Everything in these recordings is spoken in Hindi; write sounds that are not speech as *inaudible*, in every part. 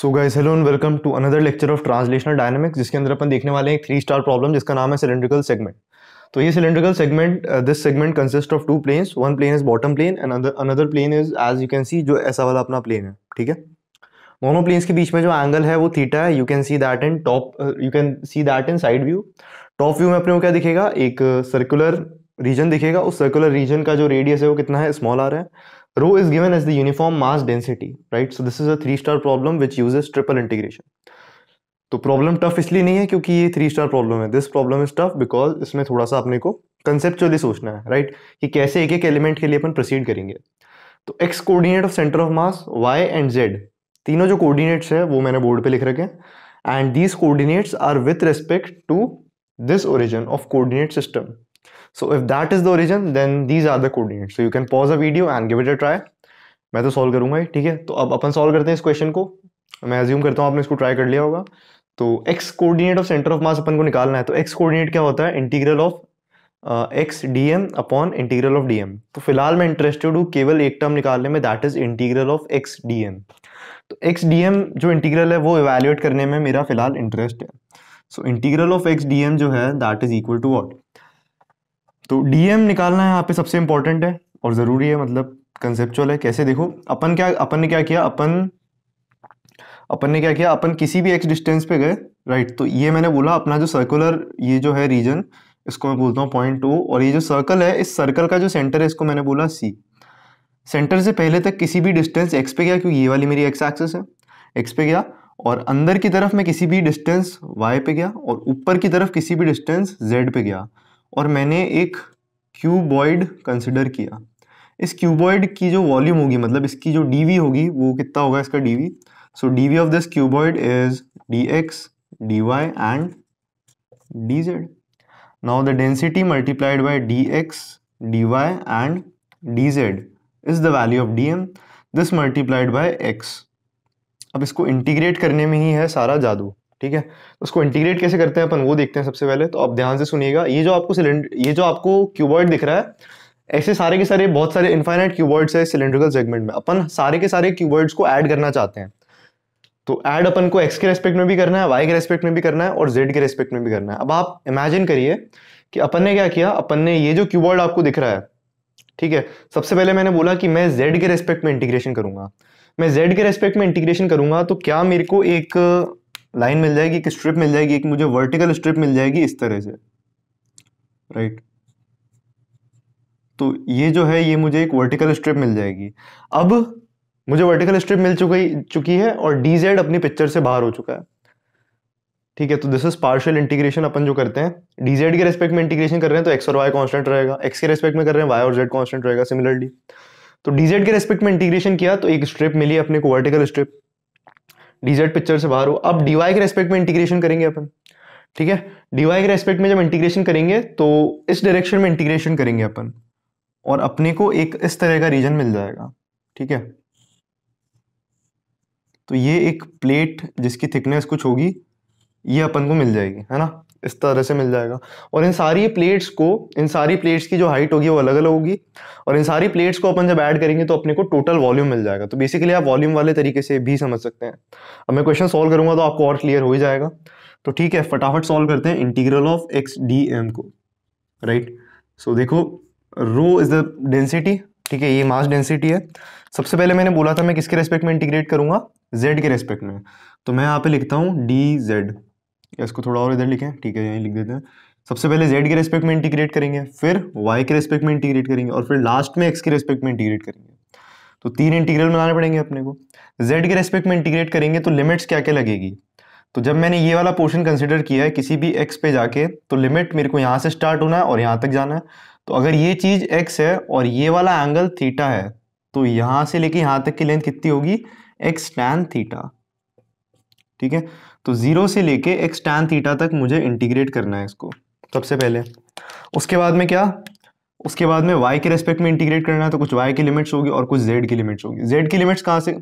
So guys hello and welcome to another lecture of translational dynamics जिसके अंदर अपन देखने वाले हैं एक थ्री स्टार प्रॉब्लम जिसका नाम है सिलेंड्रिकल सेगमेंट तो ये cylindrical segment this segment consist of two planes one plane is bottom plane and another plane is as you can see जो ऐसा वाला अपना प्लेन है ठीक है दोनों प्लेन्स के बीच में जो एंगल है वो थीटा है you can see that in top you can see that in side view top view में अपने को क्या दिखेगा एक सर्कुलर रीजन दिखेगा उस सर्कुलर रीजन का जो रेडियस है वो कितना है स्मॉल आ रहा है Rho is given as the uniform mass density, right? So this is a three-star problem which uses triple integration. तो प्रॉब्लम टफ इसलिए नहीं है क्योंकि ये थ्री स्टार प्रॉब्लम है this problem is tough because इसमें थोड़ा सा अपने को कंसेप्चुअली सोचना है राइट right? कि कैसे एक एक एलिमेंट के लिए अपन प्रोसीड करेंगे तो X coordinate of centre of mass Y and Z तीनों जो कोऑर्डिनेट्स है वो मैंने बोर्ड पे लिख रखे हैं and these coordinates are with respect to this origin of coordinate system so if that is the origin then these are the coordinates so you can pause a video and give it a try मैं तो सॉल्व करूंगा ठीक है तो अब अपन सॉल्व करते हैं इस क्वेश्चन को मैं अज्यूम करता हूँ आपने इसको ट्राई कर लिया होगा तो X coordinate of centre of mass अपन को निकालना है तो एक्स कोऑर्डिनेट क्या होता है integral of x D M upon integral of D M तो फिलहाल मैं इंटरेस्टेड हूँ केवल एक टर्म निकालने में that is integral of x D M तो एक्स डी एम जो इंटीग्रल है वो इवेल्युएट करने में मेरा फिलहाल इंटरेस्ट है so integral of x D M जो है that is equal to what तो डीएम निकालना यहाँ पे सबसे इंपॉर्टेंट है और ज़रूरी है मतलब कंसेप्चुअल है कैसे देखो अपन क्या अपन ने क्या किया अपन अपन ने क्या किया अपन किसी भी एक्स डिस्टेंस पे गए राइट तो ये मैंने बोला अपना जो सर्कुलर ये जो है रीजन इसको मैं बोलता हूँ पॉइंट टू और ये जो सर्कल है इस सर्कल का जो सेंटर है इसको मैंने बोला सी सेंटर से पहले तक किसी भी डिस्टेंस एक्स पे गया क्योंकि ये वाली मेरी एक्स एक्सेस है एक्स पे गया और अंदर की तरफ मैं किसी भी डिस्टेंस वाई पे गया और ऊपर की तरफ किसी भी डिस्टेंस जेड पे गया और मैंने एक क्यूबॉइड कंसिडर किया इस क्यूबॉइड की जो वॉल्यूम होगी मतलब इसकी जो डी होगी वो कितना होगा इसका D so D of this cuboid is D X D Y and D Z now the density multiplied by D X D Y and D Z is the value of D M this multiplied by X अब इसको इंटीग्रेट करने में ही है सारा जादू ठीक है उसको इंटीग्रेट कैसे करते हैं अपन वो देखते हैं सबसे पहले तो आप ध्यान से सुनिएगा ये जो आपको सिलेंडर ये जो आपको क्यूबॉइड दिख रहा है ऐसे सारे के सारे बहुत सारे इन्फाइनाइट क्यूबर्ड्स है सिलेंड्रिकल सेगमेंट में अपन सारे के सारे क्यूबर्ड्स को ऐड करना चाहते हैं तो ऐड अपन को एक्स के रेस्पेक्ट में भी करना है वाई के रेस्पेक्ट में भी करना है और जेड के रेस्पेक्ट में भी करना है अब आप इमेजिन करिए कि अपन ने क्या किया अपन ने ये जो क्यूबॉर्ड आपको दिख रहा है ठीक है सबसे पहले मैंने बोला कि मैं जेड के रेस्पेक्ट में इंटीग्रेशन करूंगा मैं जेड के रेस्पेक्ट में इंटीग्रेशन करूंगा तो क्या मेरे को एक लाइन मिल जाएगी एक स्ट्रिप मिल जाएगी एक मुझे वर्टिकल स्ट्रिप मिल जाएगी इस तरह से राइट right. तो ये जो है ये मुझे एक वर्टिकल स्ट्रिप मिल जाएगी अब मुझे वर्टिकल स्ट्रिप मिल चुकी चुकी है और डी जेड अपनी पिक्चर से बाहर हो चुका है ठीक है तो दिस इज पार्शियल इंटीग्रेशन अपन जो करते हैं डी जेड के रेस्पेक्ट में इंटीग्रेशन कर रहे हैं तो एक्स और वाई कांस्टेंट रहेगा एक्स के रेस्पेक्ट में कर रहे हैं वाई और जेड कांस्टेंट रहेगा सिमिलरली तो डी जेड के रेस्पेक्ट में इंटीग्रेशन किया तो एक स्ट्रिप मिली अपने को वर्टिकल स्ट्रिप डीजेड पिक्चर से बाहर हो अब डीवाई के रेस्पेक्ट में इंटीग्रेशन करेंगे अपन ठीक है डीवाई के रेस्पेक्ट में जब इंटीग्रेशन करेंगे तो इस डायरेक्शन में इंटीग्रेशन करेंगे अपन और अपने को एक इस तरह का रीजन मिल जाएगा ठीक है तो ये एक प्लेट जिसकी थिकनेस कुछ होगी ये अपन को मिल जाएगी है ना इस तरह से मिल जाएगा और इन सारी प्लेट्स को इन सारी प्लेट्स की जो हाइट होगी वो अलग अलग होगी और इन सारी प्लेट्स को अपन जब ऐड करेंगे तो अपने को टोटल वॉल्यूम मिल जाएगा तो बेसिकली आप वॉल्यूम वाले तरीके से भी समझ सकते हैं अब मैं क्वेश्चन सॉल्व करूंगा तो आपको और क्लियर हो ही जाएगा तो ठीक है फटाफट सॉल्व करते हैं integral of x D M को राइट सो so, देखो रो इज द डेंसिटी ठीक है ये मास डेंसिटी है सबसे पहले मैंने बोला था मैं किसके रेस्पेक्ट में इंटीग्रेट करूंगा जेड के रेस्पेक्ट में तो मैं यहाँ पे लिखता हूँ डी जेड इसको थोड़ा और इधर लिखें ठीक है यहीं लिख देते हैं सबसे पहले z के रेस्पेक्ट में इंटीग्रेट करेंगे फिर y के रेस्पेक्ट में इंटीग्रेट करेंगे और फिर लास्ट में x के रेस्पेक्ट में इंटीग्रेट करेंगे तो तीन इंटीग्रल बनाने पड़ेंगे अपने को z के रेस्पेक्ट में इंटीग्रेट करेंगे तो लिमिट्स क्या क्या लगेगी तो जब मैंने ये वाला पोर्शन कंसिडर किया है किसी भी एक्स पे जाके तो लिमिट मेरे को यहाँ से स्टार्ट होना है और यहाँ तक जाना है तो अगर ये चीज़ एक्स है और ये वाला एंगल थीटा है तो यहां से लेके यहां तक की लेंथ कितनी होगी एक्स टैन थीटा ठीक है तो ज़ीरो से लेके एक्स टैन थीटा तक मुझे इंटीग्रेट करना है इसको सबसे पहले उसके बाद में क्या उसके बाद में y के रेस्पेक्ट में इंटीग्रेट करना है तो कुछ y की लिमिट्स होगी और कुछ z की लिमिट्स होगी z की लिमिट्स कहाँ से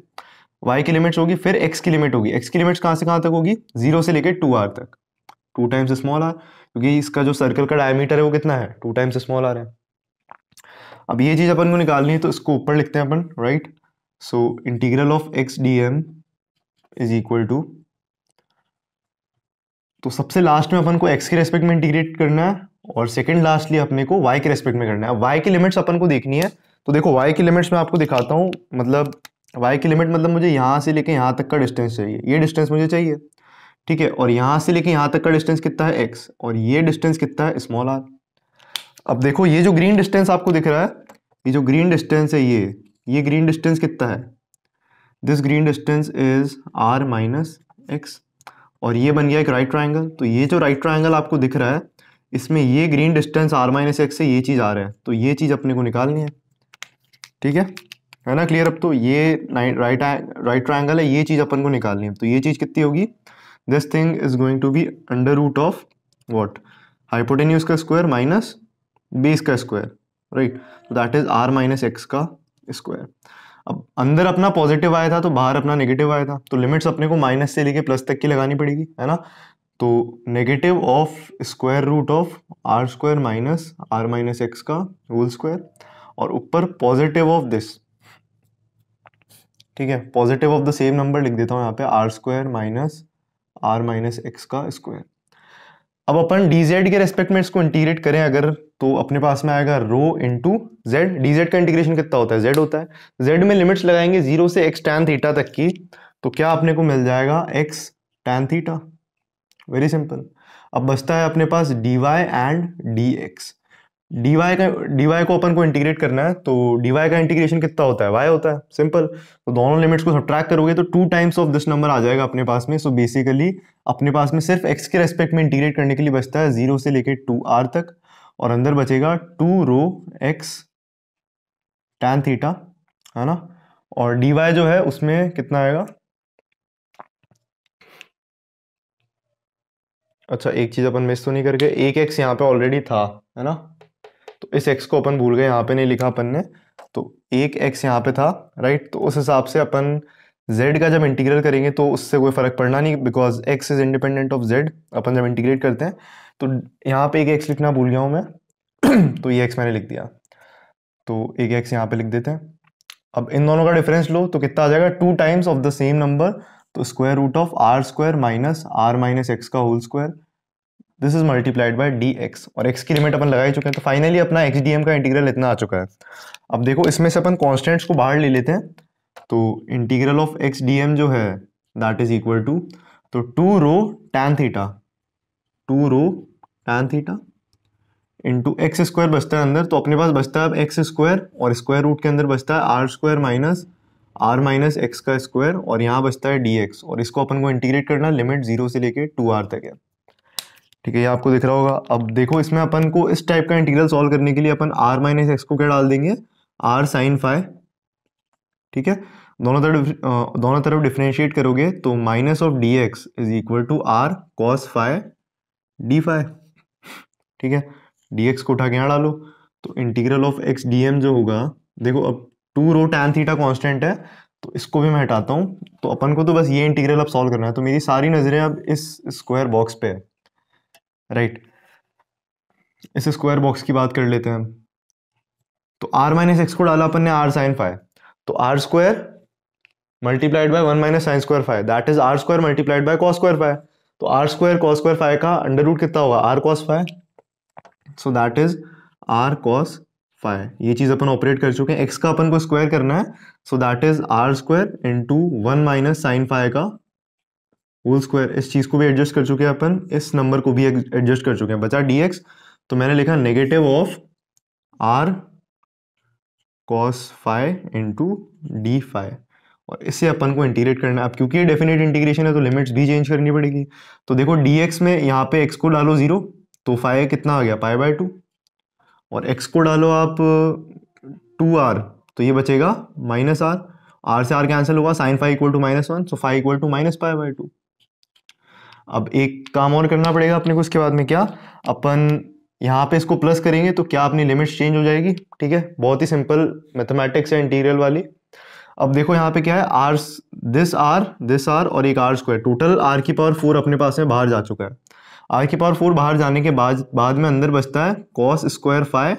y की लिमिट्स होगी फिर x की लिमिट होगी x की लिमिट्स कहाँ से कहाँ तक होगी जीरो से लेकर टू आर तक टू टाइम्स स्मॉल आर क्योंकि इसका जो सर्कल का डायमीटर है वो कितना है टू टाइम्स स्मॉल आर है अब ये चीज़ अपन को निकालनी है तो इसको ऊपर लिखते हैं अपन right so integral of x D M is equal to तो सबसे लास्ट में अपन को एक्स के रेस्पेक्ट में इंटीग्रेट करना है और सेकेंड लास्टली अपने को वाई के रेस्पेक्ट में करना है वाई की लिमिट्स अपन को देखनी है तो देखो वाई की लिमिट्स मैं आपको दिखाता हूँ मतलब वाई की लिमिट मतलब मुझे यहाँ से लेके यहाँ तक का डिस्टेंस चाहिए ये डिस्टेंस मुझे चाहिए ठीक है और यहाँ से लेके यहाँ तक का डिस्टेंस कितना है एक्स और ये डिस्टेंस कितना है स्मॉल आर अब देखो ये जो ग्रीन डिस्टेंस आपको दिख रहा है ये जो ग्रीन डिस्टेंस है ये ये ग्रीन डिस्टेंस कितना है this green distance is R minus X और ये बन गया एक राइट ट्राइंगल तो ये जो राइट ट्राइंगल आपको दिख रहा है इसमें ये green distance R minus X से ये चीज़ आ रहा है तो ये चीज़ अपने को निकालनी है ठीक है है ना क्लियर अब तो ये राइट राइट ट्राइंगल है ये चीज़ अपन को निकालनी है तो ये चीज़ कितनी होगी this thing is going to be under root of what hypotenuse का स्क्वायर माइनस बेस का square right that is R minus x का स्क्वायर अब अंदर अपना पॉजिटिव आया था तो बाहर अपना नेगेटिव आया था तो लिमिट्स अपने को माइनस से लेके प्लस तक की लगानी पड़ेगी है ना तो negative of square root of are square minus are minus x का होल स्क्वायर और ऊपर पॉजिटिव ऑफ दिस ठीक है positive of the same number लिख देता हूँ यहाँ पे R square minus are minus x का स्क्वायर अब अपन डी जेड के रेस्पेक्ट में इसको इंटीग्रेट करें अगर तो अपने पास में आएगा rho into Z D Z का इंटीग्रेशन कितना होता है जेड होता है जेड में लिमिट्स लगाएंगे जीरो से एक्स टैन थीटा तक की तो क्या अपने को मिल जाएगा X tan theta very simple अब बचता है अपने पास D Y and D X dy का dy को अपन को इंटीग्रेट करना है तो dy का इंटीग्रेशन कितना होता है y होता है सिंपल तो दोनों लिमिट्स को सब्ट्रैक्ट करोगे तो two times of this number आ जाएगा अपने पास में सो so बेसिकली अपने पास में सिर्फ x के रेस्पेक्ट में इंटीग्रेट करने के लिए बचता है जीरो से लेके टू आर तक और अंदर बचेगा two rho x tan theta है ना और dy जो है उसमें कितना आएगा अच्छा एक चीज़ अपन मिस तो नहीं करके एक एक्स यहाँ पे ऑलरेडी था है ना तो इस एक्स को अपन भूल गए यहाँ पे नहीं लिखा अपन ने तो एक एक्स यहाँ पे था राइट तो उस हिसाब से अपन जेड का जब इंटीग्रल करेंगे तो उससे कोई फ़र्क पड़ना नहीं because x is independent of z अपन जब इंटीग्रेट करते हैं तो यहाँ पे एक एक्स लिखना भूल गया हूँ मैं *clears throat* तो ये एक्स मैंने लिख दिया तो एक एक्स यहाँ पे लिख देते हैं अब इन दोनों का डिफरेंस लो तो कितना आ जाएगा two times of the same number तो square root of are square minus are minus x का whole square this is multiplied by d x और एक्स की लिमिट अपन लगा ही चुके हैं तो फाइनली अपना एक्स डी एम का इंटीग्रल इतना आ चुका है अब देखो इसमें से अपन कॉन्स्टेंट्स को बाहर ले लेते हैं तो integral of x D M जो है दैट इज इक्वल टू तो two rho tan theta two rho tan theta into x square बचता है अंदर तो अपने पास बचता है अब एक्स स्क्वायर और स्क्वायर रूट के अंदर बचता है r square minus are minus x का स्क्वायर और यहाँ बचता है डी एक्स और इसको अपन को इंटीग्रेट करना लिमिट जीरो से लेके टू आर तक है ठीक है ये आपको दिख रहा होगा अब देखो इसमें अपन को इस टाइप का इंटीग्रल सॉल्व करने के लिए अपन आर माइनस एक्स को क्या डाल देंगे आर साइन फाइव ठीक है दोनों तरफ दोनों तरफ डिफ्रेंशिएट करोगे तो minus of d x is equal to r cos five d five ठीक है डी एक्स को उठा के यहाँ डालो तो integral of x D M जो होगा देखो अब two rho tan theta constant है तो इसको भी मैं हटाता हूँ तो अपन को तो बस ये इंटीग्रल अब सॉल्व करना है तो मेरी सारी नज़रें अब इस स्क्वायर बॉक्स पे है राइट इस स्क्वायर बॉक्स की बात कर लेते हैं तो आर माइनस एक्स को डाला अपन ने आर साइन फाइव तो r square multiplied by one minus sine square five that is r square multiplied by cos square five तो r square cos square five का अंडर रूट कितना होगा r cos five so that is r cos five ये चीज़ अपन ऑपरेट कर चुके हैं एक्स का अपन को स्क्वायर करना है so that is r square into one minus sine five का होल स्क्वायर इस चीज़ को भी एडजस्ट कर चुके हैं अपन इस नंबर को भी एडजस्ट कर चुके हैं बचा डी एक्स तो मैंने लिखा negative of r cos five into d five और इससे अपन को इंटीग्रेट करना है अब क्योंकि ये डेफिनेट इंटीग्रेशन है तो लिमिट्स भी चेंज करनी पड़ेगी तो देखो डी में यहाँ पे एक्स को डालो जीरो तो फाइव कितना आ गया पाई बाय और एक्स को डालो आप टू आर तो ये बचेगा माइनस आर आर से आर कैंसिल होगा sine five equal to minus one so five equal to minus five by two अब एक काम और करना पड़ेगा अपने को उसके बाद में क्या अपन यहाँ पे इसको प्लस करेंगे तो क्या अपनी लिमिट्स चेंज हो जाएगी ठीक है बहुत ही सिंपल मैथमेटिक्स है इंटीरियर वाली अब देखो यहाँ पे क्या है r this r this r और एक आर स्क्वायर टोटल आर की पावर फोर अपने पास में बाहर जा चुका है आर की पावर फोर बाहर जाने के बाद बाद में अंदर बचता है cos square five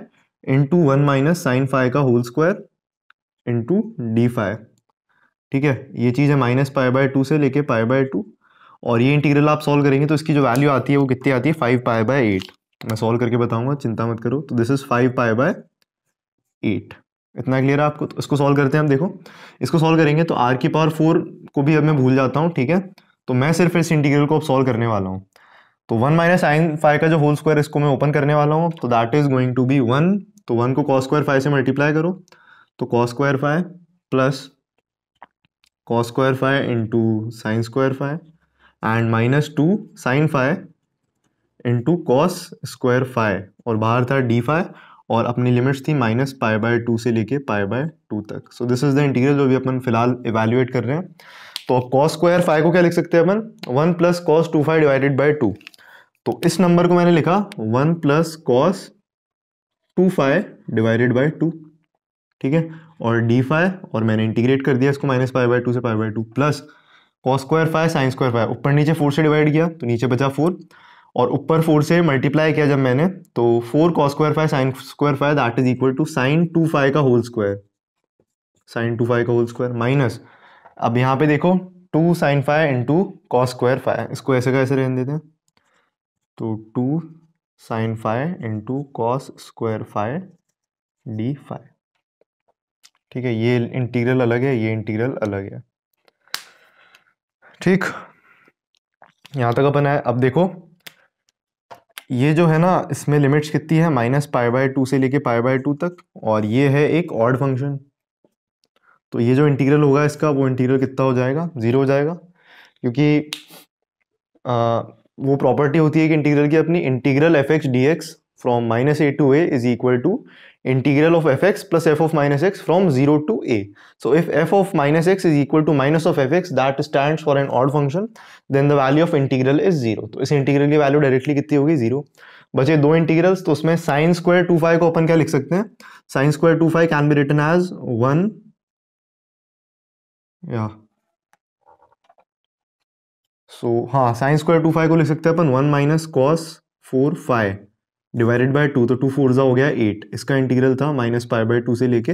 into one minus sine five का whole square into d five ठीक है ये चीज़ है माइनस पाई बाय टू से लेके पाई बाय टू और ये इंटीग्रल आप सॉल्व करेंगे तो इसकी जो वैल्यू आती है वो कितनी आती है फाइव पाए बाय एट मैं सॉल्व करके बताऊंगा चिंता मत करो तो this is five pi by eight इतना क्लियर है आपको तो इसको सॉल्व करते हैं हम देखो इसको सॉल्व करेंगे तो आर की पावर फोर को भी अब मैं भूल जाता हूँ ठीक है तो मैं सिर्फ इस इंटीग्रल को अब सॉल्व करने वाला हूँ तो वन माइनस साइन फाइव का जो होल स्क्वायर इसको मैं ओपन करने वाला हूँ तो that is going to be one तो वन को कॉस स्क्वायर फाइव से मल्टीप्लाई करो तो cos square five plus cos square five into sine square five and minus two sine five into cos square five और बाहर था डी फाइव और अपनी लिमिट्स थी माइनस पाए बाय टू से लेके पाई बाय टू तक so this is the integral जो भी अपन फिलहाल इवेल्युएट कर रहे हैं तो कॉस स्क्वायर फाइव को क्या लिख सकते हैं अपन one plus cos two five divided by two तो इस नंबर को मैंने लिखा one plus cos two five divided by two ठीक है और डी फाइव और मैंने इंटीग्रेट कर दिया इसको माइनस फाइव बाई टू से five by two plus cos square five sine square five ऊपर नीचे फोर से डिवाइड किया तो नीचे बचा फोर और ऊपर फोर से मल्टीप्लाई किया जब मैंने तो four cos square five sine square five that is equal to sine two five का whole square sine two five का होल स्क्वायर माइनस अब यहाँ पे देखो two sine five into cos square five इसको ऐसे का ऐसे रहने देते हैं तो two sine five into cos square five d five ठीक है ये इंटीरियल अलग है ये इंटीरियल अलग है ठीक यहाँ तक अपन आए अब देखो ये जो है ना इसमें लिमिट्स कितनी है माइनस पाई बाय टू से लेके पाई बाय टू तक और ये है एक ऑड फंक्शन तो ये जो इंटीग्रल होगा इसका वो इंटीग्रल कितना हो जाएगा ज़ीरो हो जाएगा क्योंकि आ, वो प्रॉपर्टी होती है कि इंटीग्रल की अपनी integral f x d x from minus a to a is equal to integral of f x plus f of minus x from zero to a so if f of minus x is equal to minus of f x that stand for an odd function then the value of integral is zero तो इस इंटीग्रल की वैल्यू डायरेक्टली कितनी होगी जीरो बचे दो इंटीग्रल्स तो उसमें साइन स्क्वायर टू फाइव को अपन क्या लिख सकते हैं sine square two five can be return as one या सो हाँ साइन स्क्वायर टू फाइव को लिख सकते हैं अपन one minus cos four five divided by two तो टू फोर्जा हो गया एट इसका इंटीग्रल था माइनस पाई बाय टू से लेके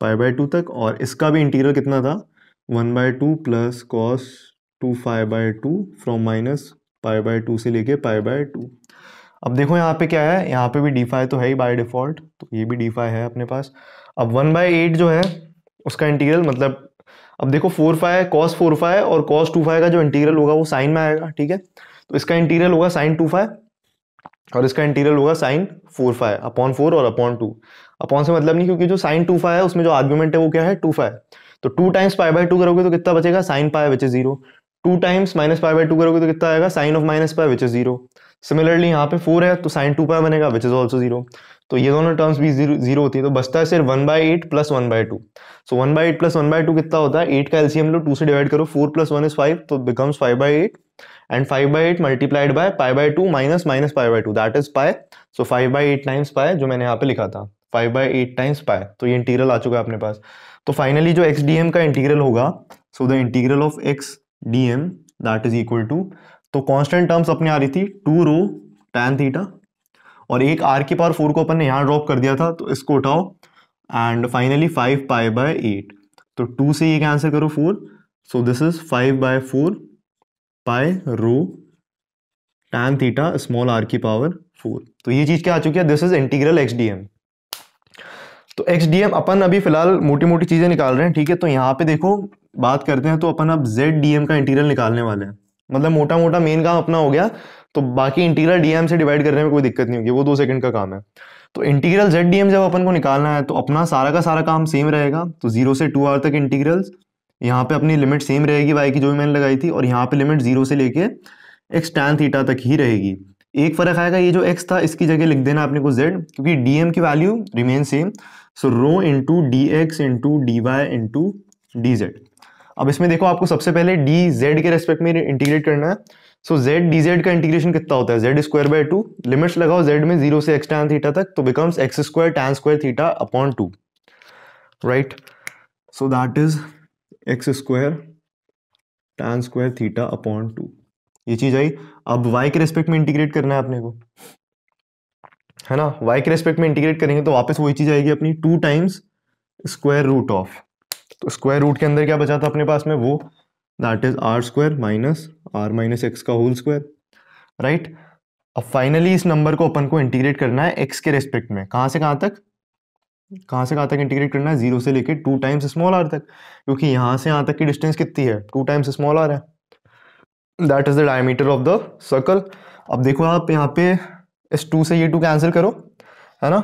पाई बाय टू तक और इसका भी इंटीग्रल कितना था one by two plus cos two five by two from minus pi by two से लेके पाई बाय टू अब देखो यहाँ पे क्या है यहाँ पे भी डी फाइव तो है ही बाय डिफॉल्ट तो ये भी डी फाइव है अपने पास अब वन बाय एट जो है उसका इंटीग्रल मतलब अब देखो four five cos four five और कॉस टू फाइव का जो इंटीग्रल होगा वो साइन में आएगा ठीक है तो इसका इंटीग्रल होगा साइन टू फाइव और इसका इंटीरियल होगा sine four five upon four और अपॉन टू अपॉन से मतलब नहीं क्योंकि जो साइन टू फाइव है उसमें जो आर्ग्यूमेंट है वो क्या है टू फाइव तो two times five by two करोगे तो कितना बचेगा sine five which is zero two times minus five by two करोगे तो कितना आएगा sine of minus five which is zero similarly यहाँ पे फोर है तो साइन टू फाइव बनेगा विच इज ऑल्सो जीरो तो ये दोनों टर्म्स भी जीरो जीरो होती है तो बचता है सिर्फ one by eight plus one by two so one by eight plus one by two कितना होता है एट का एलसीएम लो टू से डिवाइड करो four plus one is five तो becomes five by eight and five by eight multiplied by pi by two minus minus pi by two that is pi so five by eight times pi जो मैंने यहाँ पे लिखा था फाइव बाई एट टाइम्स पाए तो ये इंटीग्रल आ चुका है अपने पास तो फाइनली जो एक्स डी एम का इंटीग्रल होगा so the integral of x D m that is equal to तो कॉन्स्टेंट टर्म्स अपने आ रही थी टू रो टेन थीटा और एक आर की पावर फोर को अपन ने यहाँ ड्रॉप कर दिया था तो इसको उठाओ and finally five pi by eight तो टू से ये कैंसिल करो four so this is five by four pi rho tan theta small r की पावर फोर तो ये चीज़ क्या आ चुकी है this is integral x D M तो एक्स डी एम अपन अभी फिलहाल मोटी मोटी चीज़ें निकाल रहे हैं ठीक है तो यहाँ पे देखो बात करते हैं तो अपन अब जेड डी एम का इंटीग्रल निकालने वाले हैं मतलब मोटा मोटा मेन काम अपना हो गया तो बाकी इंटीग्रल डी एम से डिवाइड करने में कोई दिक्कत नहीं होगी वो दो सेकंड का काम है तो इंटीग्रल जेड डी एम जब अपन को निकालना है तो अपना सारा का सारा काम सेम रहेगा तो जीरो से टू आर तक इंटीग्रल्स यहाँ पे अपनी लिमिट सेम रहेगी वाई की जो भी मैंने लगाई थी और यहाँ पे लिमिट जीरो से लेके एक्स टैन थीटा तक ही रहेगी एक फ़र्क आएगा ये जो एक्स था इसकी जगह लिख देना आपने को जेड क्योंकि डी एम की value remain same so rho into d x into d y into d z अब इसमें देखो आपको सबसे पहले डी जेड के रेस्पेक्ट में इंटीग्रेट करना है सो जेड डी जेड का इंटीग्रेशन कितना होता है z square by two limits लगाओ जेड में जीरो से एक्स टैन थीटा तक तो becomes x square tan square theta upon two right so that is x square tan square theta upon two ये चीज आई अब वाई के रेस्पेक्ट में इंटीग्रेट करना है अपने को है ना वाई के रेस्पेक्ट में इंटीग्रेट करेंगे तो वापस वही चीज आएगी अपनी two times square root of तो स्क्वायर रूट के अंदर क्या बचा था अपने पास में वो that is r square minus are minus x का होल स्क्वायर राइट अब फाइनली इस नंबर को अपन को इंटीग्रेट करना है एक्स के रेस्पेक्ट में कहां से कहां तक कहाँ से कहाँ तक इंटीग्रेट करना है जीरो से लेके टू टाइम्स स्मॉल आर तक क्योंकि यहाँ से यहाँ तक की डिस्टेंस कितनी है टू टाइम्स स्मॉल आर है that is the diameter of the circle अब देखो आप यहाँ पे इस टू से ये टू कैंसिल करो है ना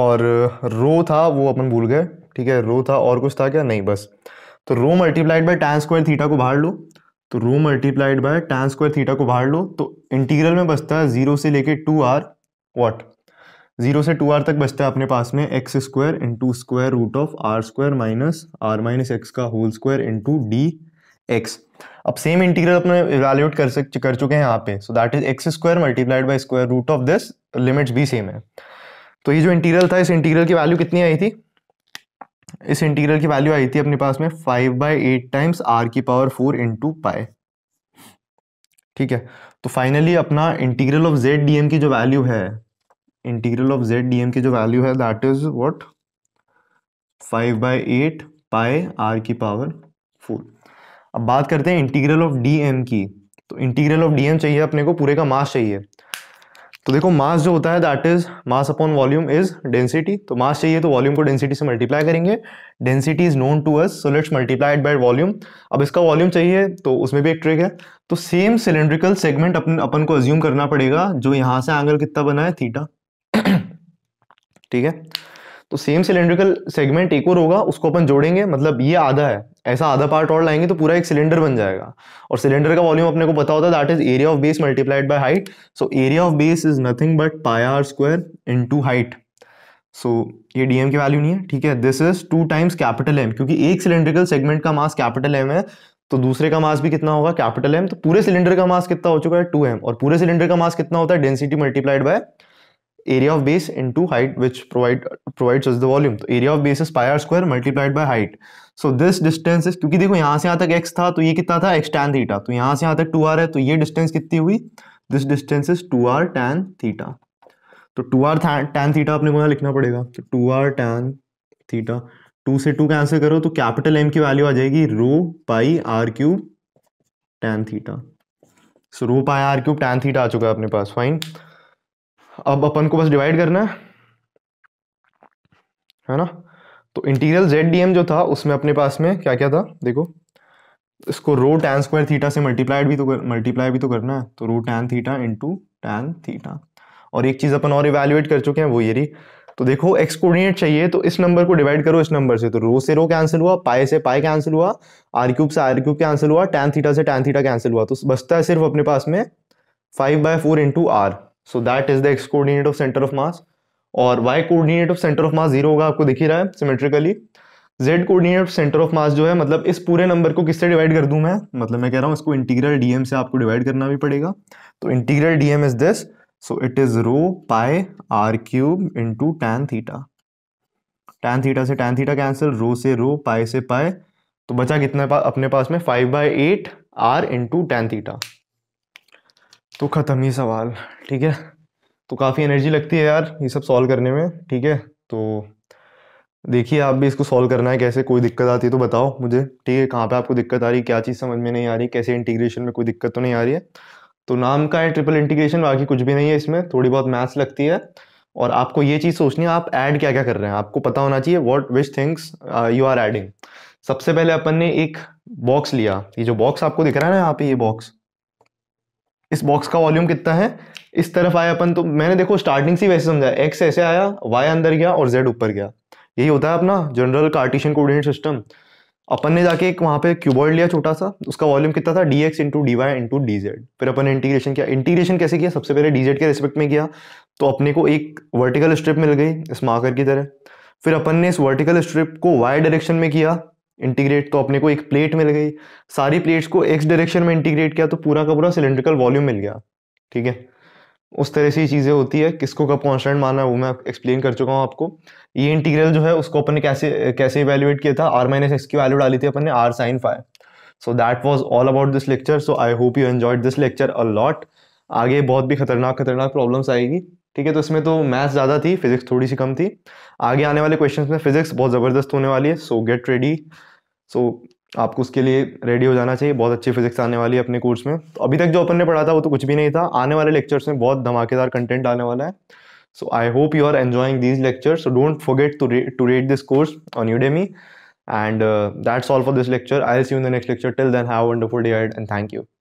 और रो था वो अपन भूल गए ठीक है रो था और कुछ था क्या नहीं बस तो rho multiplied by tan square theta को बाहर लो तो rho multiplied by tan square theta को बाहर लो तो इंटीग्रल में बचता है जीरो से लेके टू आर वॉट जीरो से टू आर तक बचता है अपने पास में x square into square root of are square minus are minus x का whole square into d x अब सेम इंटीग्रल अपने इवेल्यूएट कर सक कर चुके हैं यहाँ पे so that is x square multiplied by square root of this limits भी सेम है तो ये जो इंटीग्रल था इस इंटीग्रल की वैल्यू कितनी आई थी इस इंटीग्रल की वैल्यू आई थी अपने पास में five by eight times r की पावर फोर इंटू पाए ठीक है तो फाइनली अपना इंटीग्रल ऑफ जेड डी की जो वैल्यू है इंटीग्रल ऑफ जेड डीएम की जो वैल्यू है that is what five by eight pi r की पावर फोर अब बात करते हैं इंटीग्रल ऑफ डीएम की तो इंटीग्रल ऑफ डीएम चाहिए अपने को पूरे का मास चाहिए तो देखो मास जो होता है that is mass upon volume is density तो मास चाहिए तो वॉल्यूम को डेंसिटी से मल्टीप्लाई करेंगे density is known to us so let's multiply by volume अब इसका वॉल्यूम चाहिए तो उसमें भी एक ट्रिक है तो सेम सिलेंड्रिकल सेगमेंट अपन अपन को अज्यूम करना पड़ेगा जो यहाँ से एंगल कितना बना है थीटा ठीक है तो सेम सिलेंड्रिकल सेगमेंट एक और होगा उसको अपन जोड़ेंगे मतलब ये आधा है ऐसा आधा पार्ट और लाएंगे तो पूरा एक सिलेंडर बन जाएगा और सिलेंडर का वॉल्यूम अपने को पता होता है that is area of base multiplied by height so area of base is nothing but pi r square into height so ये डीएम की वैल्यू नहीं है ठीक है this is two times capital M क्योंकि एक सिलेंड्रिकल सेगमेंट का मास कैपिटल एम है तो दूसरे का मास भी कितना होगा कैपिटल एम तो पूरे सिलेंडर का मास कितना हो चुका है टू एम और पूरे सिलेंडर का मास कितना होता है density multiplied by area of base into height which provide provide volume तो area of base is pi r square multiplied by height so this distance is क्योंकि देखो यहाँ से यहाँ तक एक्स था तो ये कितना था एक्स टैन थीटा तो यहाँ से यहाँ तक टू आर है तो ये डिस्टेंस कितनी हुई this distance is two r tan theta तो टू आर टैन थीटा अपने को लिखना पड़ेगा तो two r tan theta two से टू कैंसिल करो तो कैपिटल एम की वैल्यू आ जाएगी rho pi r cube tan theta so rho pi r cube tan theta आ चुका है अपने पास फाइन अब अपन को बस डिवाइड करना है है ना तो इंटीग्रल जेड डी एम जो था उसमें अपने पास में क्या क्या था देखो इसको रो टैन स्क्वायर थीटा से मल्टीप्लाइड भी तो मल्टीप्लाई भी तो करना है तो rho tan theta into tan theta और एक चीज़ अपन और इवेल्युएट कर चुके हैं वो ये रही तो देखो एक्स कोऑर्डिनेट चाहिए तो इस नंबर को डिवाइड करो इस नंबर से तो रो से रो कैंसिल हुआ पाए से पाए कैंसिल हुआ आर क्यूब से आर क्यूब कैंसिल हुआ टैन थीटा से टैन थीटा कैंसिल हुआ तो बचता है सिर्फ अपने पास में five by four into r so that is the x coordinate of centre of mass और y coordinate of centre of mass zero होगा आपको दिख ही रहा है symmetrically z coordinate of centre of mass जो है मतलब इस पूरे नंबर को किससे डिवाइड कर दूं मैं मतलब मैं कह रहा हूँ इसको इंटीग्रल डीएम से आपको डिवाइड करना भी पड़ेगा तो integral dm is this so it is rho pi r cube into tan theta tan theta से टैन थीटा कैंसिल रो से रो पाए से पाए तो बचा कितना पा, अपने पास में five by eight r into tan theta तो ख़त्म ही सवाल ठीक है तो काफ़ी एनर्जी लगती है यार ये सब सॉल्व करने में ठीक है तो देखिए आप भी इसको सॉल्व करना है कैसे कोई दिक्कत आती है तो बताओ मुझे ठीक है कहाँ पे आपको दिक्कत आ रही है क्या चीज़ समझ में नहीं आ रही कैसे इंटीग्रेशन में कोई दिक्कत तो नहीं आ रही है तो नाम का है ट्रिपल इंटीग्रेशन बाकी कुछ भी नहीं है इसमें थोड़ी बहुत मैथ्स लगती है और आपको ये चीज़ सोचनी है आप ऐड क्या क्या कर रहे हैं आपको पता होना चाहिए what which things you are adding सबसे पहले अपन ने एक बॉक्स लिया ये जो बॉक्स आपको दिख रहा है ना यहाँ पे ये बॉक्स इस बॉक्स का वॉल्यूम कितना है इस तरफ आया अपन तो मैंने देखो स्टार्टिंग से वैसे समझा एक्स ऐसे आया वाई अंदर गया और जेड ऊपर गया यही होता है अपना जनरल कार्टिशियन कोऑर्डिनेट सिस्टम अपन ने जाके एक वहाँ पे क्यूबॉइड लिया छोटा सा उसका वॉल्यूम कितना था d x into d y into d z फिर अपन ने इंटीग्रेशन किया इंटीग्रेशन कैसे किया सबसे पहले डी जेड के रेस्पेक्ट में किया तो अपने को एक वर्टिकल स्ट्रिप मिल गई इस मार्कर की तरह फिर अपन ने इस वर्टिकल स्ट्रिप को वाई डायरेक्शन में किया इंटीग्रेट तो अपने को एक प्लेट मिल गई सारी प्लेट्स को एक्स डायरेक्शन में इंटीग्रेट किया तो पूरा का पूरा सिलेंड्रिकल वॉल्यूम मिल गया ठीक है उस तरह से चीज़ें होती है किसको कब कॉन्स्टेंट माना है वो मैं एक्सप्लेन कर चुका हूँ आपको ये इंटीग्रल जो है उसको अपन ने कैसे कैसे इवेल्युएट किया था आर माइनस एक्स की वैल्यू डाली थी अपन ने r sine five so that was all about this lecture so I hope you enjoyed this lecture a lot आगे बहुत भी खतरनाक खतरनाक प्रॉब्लम्स आएगी ठीक है तो इसमें तो मैथ्स ज़्यादा थी फिजिक्स थोड़ी सी कम थी आगे आने वाले क्वेश्चंस में फिजिक्स बहुत ज़बरदस्त होने वाली है सो गेट रेडी सो आपको उसके लिए रेडी हो जाना चाहिए बहुत अच्छी फिजिक्स आने वाली है अपने कोर्स में तो अभी तक जो अपन ने पढ़ा था वो तो कुछ भी नहीं था आने वाले लेक्चर्स में बहुत धमाकेदार कंटेंट आने वाला है so I hope you are enjoying these lecture so don't forget to to rate this course on you Udemy and that's all for this lecture I see you the next lecture till then have wonderful day and thank you